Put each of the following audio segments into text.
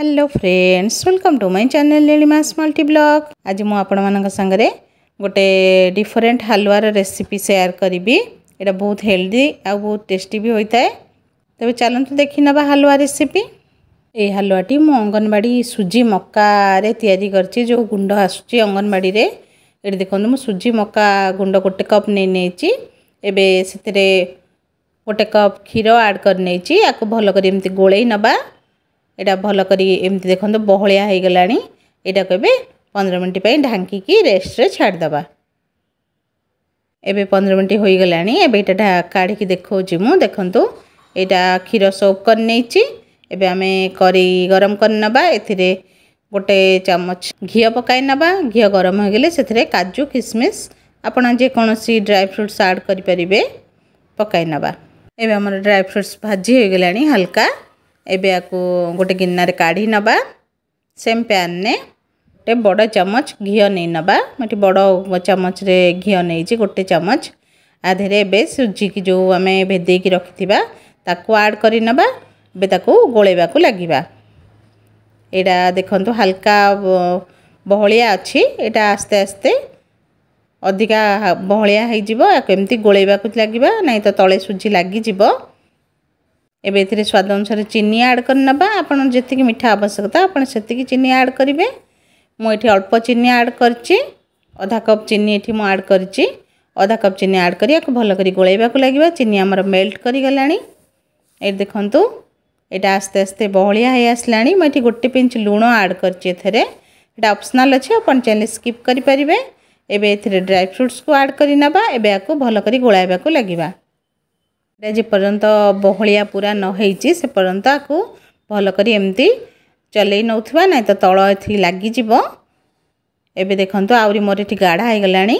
hello friends welcome to my channel Lilima's multi blog ଆଜି ମୁଁ ଆପଣମାନଙ୍କ ସାଙ୍ଗରେ ଗୋଟେ ଡିଫରେଣ୍ଟ ହାଲୁଆର ରେସିପି ସେୟାର କରିବି ଏଇଟା ବହୁତ ହେଲ୍ଦି ଆଉ ବହୁତ ଟେଷ୍ଟି ବି ହୋଇଥାଏ ତେବେ ଚାଲନ୍ତୁ ଦେଖିନେବା ହାଲୁଆ ରେସିପି ଏଇ ହାଲୁଆଟି ମୁଁ ଅଙ୍ଗନବାଡ଼ି ସୁଜି ମକାରେ ତିଆରି କରିଛି ଯେଉଁ ଗୁଣ୍ଡ ଆସୁଛି ଅଙ୍ଗନବାଡ଼ିରେ ଏଠି ଦେଖନ୍ତୁ ମୁଁ ସୁଜି ମକା ଗୁଣ୍ଡ ଗୋଟେ କପ୍ ନେଇ ନେଇଛି ଏବେ ସେଥିରେ ଗୋଟେ କପ୍ କ୍ଷୀର ଆଡ଼୍ କରିନେଇଛି ୟାକୁ ଭଲ କରି ଏମିତି ଗୋଳେଇ ନେବା ଏଇଟା ଭଲ କରି ଏମିତି ଦେଖନ୍ତୁ ବହଳିଆ ହୋଇଗଲାଣି ଏଇଟାକୁ ଏବେ ପନ୍ଦର ମିନିଟ୍ ପାଇଁ ଢାଙ୍କିକି ରେଷ୍ଟରେ ଛାଡ଼ିଦେବା ଏବେ ପନ୍ଦର ମିନିଟ୍ ହୋଇଗଲାଣି ଏବେ ଏଇଟା କାଢ଼ିକି ଦେଖାଉଛି ମୁଁ ଦେଖନ୍ତୁ ଏଇଟା କ୍ଷୀର ସୋପ୍ କରିନେଇଛି ଏବେ ଆମେ କରି ଗରମ କରିନେବା ଏଥିରେ ଗୋଟେ ଚାମଚ ଘିଅ ପକାଇ ନେବା ଘିଅ ଗରମ ହୋଇଗଲେ ସେଥିରେ କାଜୁ କିସମିସ୍ ଆପଣ ଯେକୌଣସି ଡ୍ରାଇ ଫ୍ରୁଟ୍ସ ଆଡ଼୍ କରିପାରିବେ ପକାଇ ନେବା ଏବେ ଆମର ଡ୍ରାଇ ଫ୍ରୁଟ୍ସ ଭାଜି ହୋଇଗଲାଣି ହାଲକା ଏବେ ୟାକୁ ଗୋଟେ ଗିନାରେ କାଢ଼ି ନେବା ସେମ୍ ପ୍ୟାନ୍ରେ ଗୋଟେ ବଡ଼ ଚାମଚ ଘିଅ ନେଇ ନେବା ମୁଁ ଏଠି ବଡ଼ ଚାମଚରେ ଘିଅ ନେଇଛି ଗୋଟେ ଚାମଚ ଆ ଦେହରେ ଏବେ ସୁଜିକି ଯେଉଁ ଆମେ ଭେଦେଇକି ରଖିଥିବା ତାକୁ ଆଡ଼୍ କରିନେବା ଏବେ ତାକୁ ଗୋଳେଇବାକୁ ଲାଗିବା ଏଇଟା ଦେଖନ୍ତୁ ହାଲକା ବହଳିଆ ଅଛି ଏଇଟା ଆସ୍ତେ ଆସ୍ତେ ଅଧିକା ବହଳିଆ ହେଇଯିବ ଏମିତି ଗୋଳେଇବାକୁ ଲାଗିବା ନାହିଁ ତ ତଳେ ସୁଜି ଲାଗିଯିବ ଏବେ ଏଥିରେ ସ୍ୱାଦ ଅନୁସାରେ ଚିନି ଆଡ଼୍ କରି ନେବା ଆପଣ ଯେତିକି ମିଠା ଆବଶ୍ୟକତା ଆପଣ ସେତିକି ଚିନି ଆଡ଼୍ କରିବେ ମୁଁ ଏଠି ଅଳ୍ପ ଚିନି ଆଡ଼୍ କରିଛି ଅଧା କପ୍ ଚିନି ଏଠି ମୁଁ ଆଡ଼୍ କରିଛି ଅଧା କପ୍ ଚିନି ଆଡ଼୍ କରି ୟାକୁ ଭଲ କରି ଗୋଳାଇବାକୁ ଲାଗିବା ଚିନି ଆମର ମେଲ୍ଟ କରିଗଲାଣି ଏଇଠି ଦେଖନ୍ତୁ ଏଇଟା ଆସ୍ତେ ଆସ୍ତେ ବହଳିଆ ହେଇ ଆସିଲାଣି ମୁଁ ଏଠି ଗୋଟେ ପିଞ୍ଚ ଲୁଣ ଆଡ଼୍ କରିଛି ଏଥିରେ ଏଇଟା ଅପସନାଲ୍ ଅଛି ଆପଣ ଚାହିଁଲେ ସ୍କିପ୍ କରିପାରିବେ ଏବେ ଏଥିରେ ଡ୍ରାଇ ଫ୍ରୁଟ୍ସକୁ ଆଡ଼୍ କରି ନେବା ଏବେ ୟାକୁ ଭଲ କରି ଗୋଳାଇବାକୁ ଲାଗିବା ଯେପର୍ଯ୍ୟନ୍ତ ବହଳିଆ ପୁରା ନ ହେଇଛି ସେ ପର୍ଯ୍ୟନ୍ତ ଆକୁ ଭଲ କରି ଏମିତି ଚଲେଇ ନେଉଥିବା ନାହିଁ ତ ତଳ ଏଥିରେ ଲାଗିଯିବ ଏବେ ଦେଖନ୍ତୁ ଆହୁରି ମୋର ଏଠି ଗାଢ଼ା ହେଇଗଲାଣି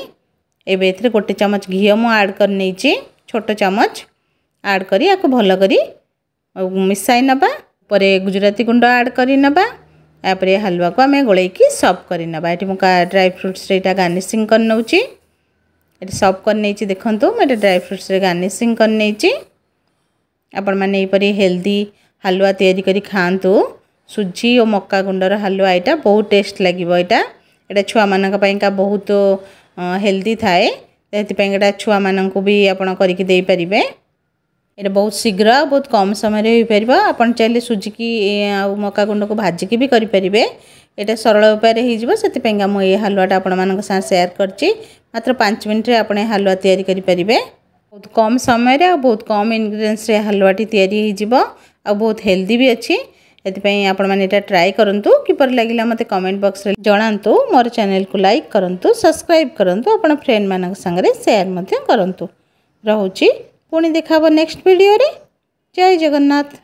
ଏବେ ଏଥିରେ ଗୋଟେ ଚାମଚ ଘିଅ ମୁଁ ଆଡ଼୍ କରି ନେଇଛି ଛୋଟ ଚାମଚ ଆଡ଼୍ କରି ଆକୁ ଭଲ କରି ମିଶାଇ ନେବା ପରେ ଗୁଜୁରାତି ଗୁଣ୍ଡ ଆଡ଼୍ କରି ନେବା ତାପରେ ହାଲୁଆକୁ ଆମେ ଗୋଳେଇକି ସର୍ଭ କରି ନେବା ଏଠି ମୁଁ ଡ୍ରାଇ ଫ୍ରୁଟ୍ସରେ ଏଇଟା ଗାର୍ନିସିଂ କରି ନେଉଛି ଏଠି ସର୍ଭ କରିନେଇଛି ଦେଖନ୍ତୁ ମୁଁ ଏଠି ଡ୍ରାଇ ଫ୍ରୁଟ୍ସରେ ଗାର୍ନିସିଂ କରିନେଇଛି ଆପଣମାନେ ଏହିପରି ହେଲ୍ଦି ହାଲୁଆ ତିଆରି କରି ଖାଆନ୍ତୁ ସୁଜି ଓ ମକା ଗୁଣ୍ଡର ହାଲୁଆ ଏଇଟା ବହୁତ ଟେଷ୍ଟ ଲାଗିବ ଏଇଟା ଏଇଟା ଛୁଆମାନଙ୍କ ପାଇଁକା ବହୁତ ହେଲ୍ଦି ଥାଏ ସେଥିପାଇଁ ଏଇଟା ଛୁଆମାନଙ୍କୁ ବି ଆପଣ କରିକି ଦେଇପାରିବେ ଏଇଟା ବହୁତ ଶୀଘ୍ର ଆଉ ବହୁତ କମ୍ ସମୟରେ ହୋଇପାରିବ ଆପଣ ଚାହିଁଲେ ସୁଜିକି ଆଉ ମକା ଗୁଣ୍ଡକୁ ଭାଜିକି ବି କରିପାରିବେ এটা ସରଳ ଉପାୟରେ ହେଇଯିବ ସେଥିପାଇଁକା ମୁଁ ଏଇ ହାଲୁଆଟା ଆପଣମାନଙ୍କ ସାଙ୍ଗେ ସେୟାର କରିଛି ମାତ୍ର ପାଞ୍ଚ ମିନିଟ୍ରେ ଆପଣ ଏ ହାଲୁଆ ତିଆରି କରିପାରିବେ ବହୁତ କମ୍ ସମୟରେ ଆଉ ବହୁତ କମ୍ ଇନଗ୍ରିଡ଼ିଏନ୍ସରେ ହାଲୁଆଟି ତିଆରି ହେଇଯିବ ଆଉ ବହୁତ ହେଲ୍ଦି ବି ଅଛି ଏଥିପାଇଁ ଆପଣମାନେ ଏଇଟା ଟ୍ରାଏ କରନ୍ତୁ କିପରି ଲାଗିଲା ମୋତେ କମେଣ୍ଟ ବକ୍ସରେ ଜଣାନ୍ତୁ ମୋର ଚ୍ୟାନେଲକୁ ଲାଇକ୍ କରନ୍ତୁ ସବସ୍କ୍ରାଇବ୍ କରନ୍ତୁ ଆପଣ ଫ୍ରେଣ୍ଡମାନଙ୍କ ସାଙ୍ଗରେ ସେୟାର ମଧ୍ୟ କରନ୍ତୁ ରହୁଛି ପୁଣି ଦେଖାହେବ ନେକ୍ସଟ ଭିଡ଼ିଓରେ ଜୟ ଜଗନ୍ନାଥ